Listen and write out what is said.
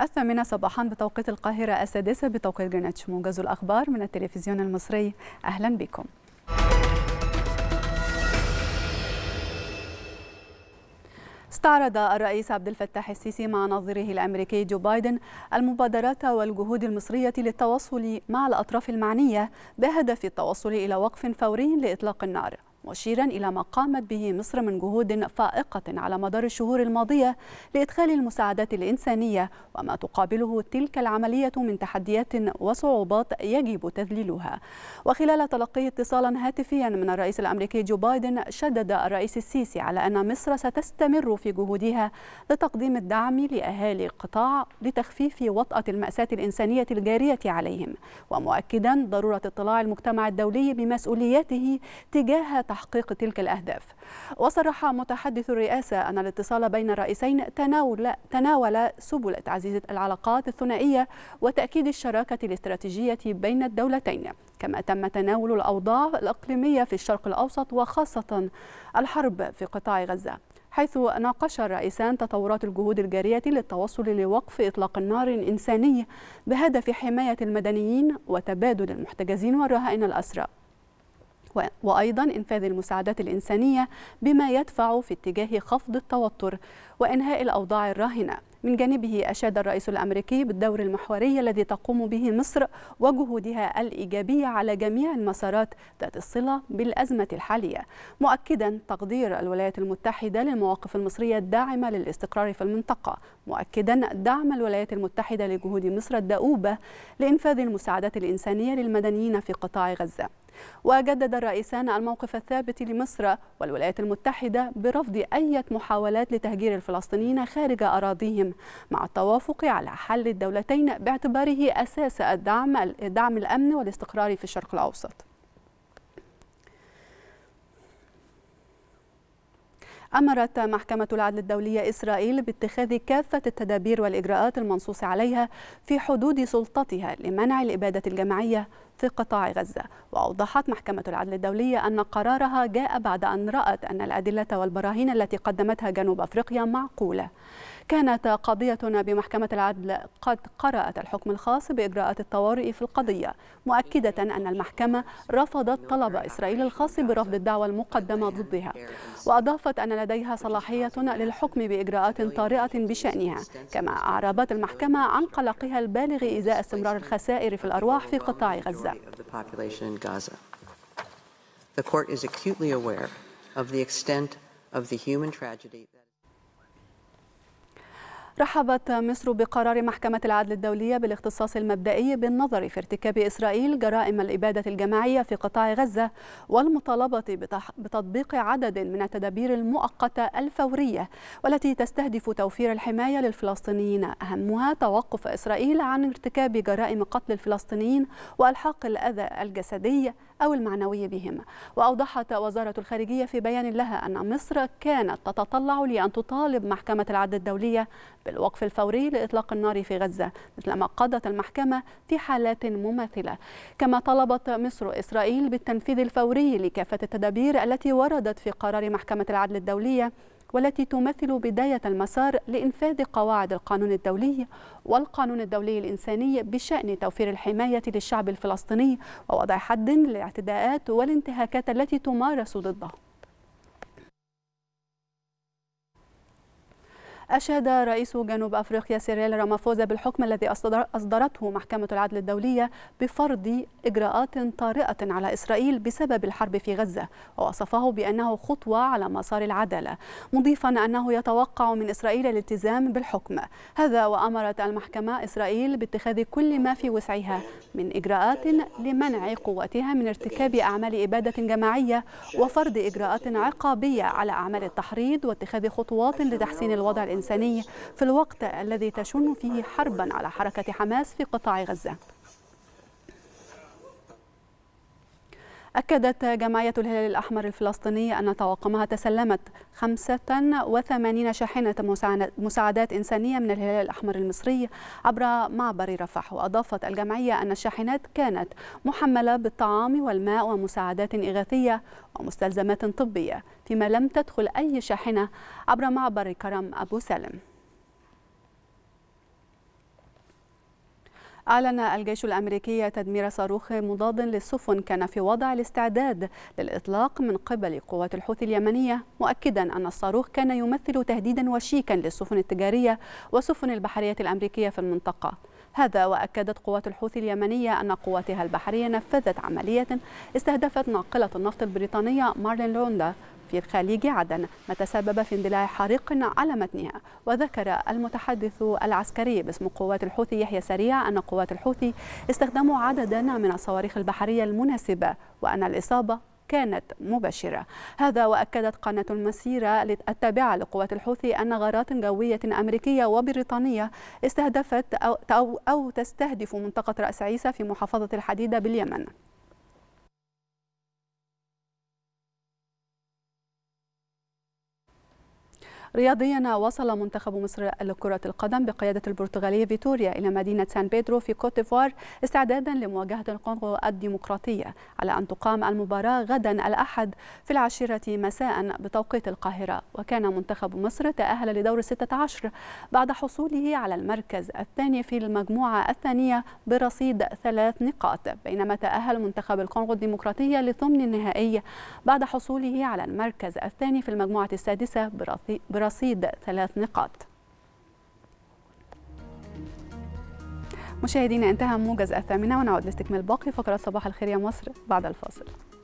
الثامنة صباحا بتوقيت القاهرة السادسة بتوقيت جرينتش موجز الأخبار من التلفزيون المصري أهلا بكم استعرض الرئيس عبد الفتاح السيسي مع نظيره الامريكي جو بايدن المبادرات والجهود المصريه للتواصل مع الاطراف المعنيه بهدف التوصل الى وقف فوري لاطلاق النار مشيرا إلى ما قامت به مصر من جهود فائقة على مدار الشهور الماضية لإدخال المساعدات الإنسانية وما تقابله تلك العملية من تحديات وصعوبات يجب تذليلها وخلال تلقي اتصالا هاتفيا من الرئيس الأمريكي جو بايدن شدد الرئيس السيسي على أن مصر ستستمر في جهودها لتقديم الدعم لأهالي القطاع لتخفيف وطأة المأساة الإنسانية الجارية عليهم ومؤكدا ضرورة اطلاع المجتمع الدولي بمسؤولياته تجاه تحقيق تلك الأهداف وصرح متحدث الرئاسة أن الاتصال بين الرئيسين تناول, تناول سبل تعزيز العلاقات الثنائية وتأكيد الشراكة الاستراتيجية بين الدولتين كما تم تناول الأوضاع الإقليمية في الشرق الأوسط وخاصة الحرب في قطاع غزة حيث ناقش الرئيسان تطورات الجهود الجارية للتوصل لوقف إطلاق النار إنساني بهدف حماية المدنيين وتبادل المحتجزين والرهائن الأسرى وأيضا إنفاذ المساعدات الإنسانية بما يدفع في اتجاه خفض التوتر وإنهاء الأوضاع الراهنة من جانبه أشاد الرئيس الأمريكي بالدور المحوري الذي تقوم به مصر وجهودها الإيجابية على جميع المسارات ذات الصلة بالأزمة الحالية مؤكدا تقدير الولايات المتحدة للمواقف المصرية الداعمة للاستقرار في المنطقة مؤكدا دعم الولايات المتحدة لجهود مصر الدؤوبة لإنفاذ المساعدات الإنسانية للمدنيين في قطاع غزة وجدد الرئيسان الموقف الثابت لمصر والولايات المتحدة برفض أي محاولات لتهجير الفلسطينيين خارج أراضيهم مع التوافق على حل الدولتين باعتباره أساس الدعم الأمن والاستقرار في الشرق الأوسط أمرت محكمة العدل الدولية إسرائيل باتخاذ كافة التدابير والإجراءات المنصوص عليها في حدود سلطتها لمنع الإبادة الجماعية في قطاع غزة وأوضحت محكمة العدل الدولية أن قرارها جاء بعد أن رأت أن الأدلة والبراهين التي قدمتها جنوب أفريقيا معقولة كانت قضية بمحكمة العدل قد قرأت الحكم الخاص بإجراءات الطوارئ في القضية مؤكدة أن المحكمة رفضت طلب إسرائيل الخاص برفض الدعوة المقدمة ضدها وأضافت أن لديها صلاحية للحكم بإجراءات طارئة بشأنها كما أعربت المحكمة عن قلقها البالغ إزاء استمرار الخسائر في الأرواح في قطاع غزة The court is acutely aware of the extent of the human tragedy. رحبت مصر بقرار محكمة العدل الدولية بالاختصاص المبدئي بالنظر في ارتكاب إسرائيل جرائم الإبادة الجماعية في قطاع غزة والمطالبة بتطبيق عدد من التدابير المؤقتة الفورية والتي تستهدف توفير الحماية للفلسطينيين أهمها توقف إسرائيل عن ارتكاب جرائم قتل الفلسطينيين وألحاق الأذى الجسدي أو المعنوي بهم وأوضحت وزارة الخارجية في بيان لها أن مصر كانت تتطلع لأن تطالب محكمة العدل الدولية بالوقف الفوري لإطلاق النار في غزة مثلما قضت المحكمة في حالات مماثلة كما طلبت مصر إسرائيل بالتنفيذ الفوري لكافة التدابير التي وردت في قرار محكمة العدل الدولية والتي تمثل بداية المسار لإنفاذ قواعد القانون الدولي والقانون الدولي الإنساني بشأن توفير الحماية للشعب الفلسطيني ووضع حد للاعتداءات والانتهاكات التي تمارس ضده أشاد رئيس جنوب أفريقيا سيريل رامافوزا بالحكم الذي أصدرته محكمة العدل الدولية بفرض إجراءات طارئة على إسرائيل بسبب الحرب في غزة ووصفه بأنه خطوة على مسار العدالة مضيفا أنه يتوقع من إسرائيل الالتزام بالحكم هذا وأمرت المحكمة إسرائيل باتخاذ كل ما في وسعها من إجراءات لمنع قوتها من ارتكاب أعمال إبادة جماعية وفرض إجراءات عقابية على أعمال التحريض واتخاذ خطوات لتحسين الوضع الإنساني الإنساني في الوقت الذي تشن فيه حربا على حركة حماس في قطاع غزة أكدت جمعية الهلال الأحمر الفلسطيني أن طواقمها تسلمت 85 شاحنة مساعدات إنسانية من الهلال الأحمر المصري عبر معبر رفح وأضافت الجمعية أن الشاحنات كانت محملة بالطعام والماء ومساعدات إغاثية ومستلزمات طبية فيما لم تدخل أي شاحنة عبر معبر كرم أبو سالم أعلن الجيش الأمريكي تدمير صاروخ مضاد للسفن كان في وضع الاستعداد للإطلاق من قبل قوات الحوثي اليمنية مؤكدا أن الصاروخ كان يمثل تهديدا وشيكا للسفن التجارية وسفن البحرية الأمريكية في المنطقة هذا وأكدت قوات الحوثي اليمنية أن قواتها البحرية نفذت عملية استهدفت ناقلة النفط البريطانية مارلين لوندا في خليج عدن ما تسبب في اندلاع حريق على متنها وذكر المتحدث العسكري باسم قوات الحوثي يحيى سريع أن قوات الحوثي استخدموا عددا من الصواريخ البحرية المناسبة وأن الإصابة كانت مباشرة هذا وأكدت قناة المسيرة التابعة لقوات الحوثي أن غارات جوية أمريكية وبريطانية استهدفت أو, أو تستهدف منطقة رأس عيسى في محافظة الحديدة باليمن رياضيا وصل منتخب مصر لكرة القدم بقيادة البرتغالية فيتوريا إلى مدينة سان بيدرو في كوت ديفوار استعدادا لمواجهة الكونغو الديمقراطية على أن تقام المباراة غدا الأحد في العاشرة مساء بتوقيت القاهرة وكان منتخب مصر تأهل لدور 16 بعد حصوله على المركز الثاني في المجموعة الثانية برصيد ثلاث نقاط بينما تأهل منتخب الكونغو الديمقراطية لثمن النهائي بعد حصوله على المركز الثاني في المجموعة السادسة برصيد رصيد ثلاث نقاط مشاهدينا انتهى موجز الثامنة ونعود لاستكمال باقي فقرات صباح الخير يا مصر بعد الفاصل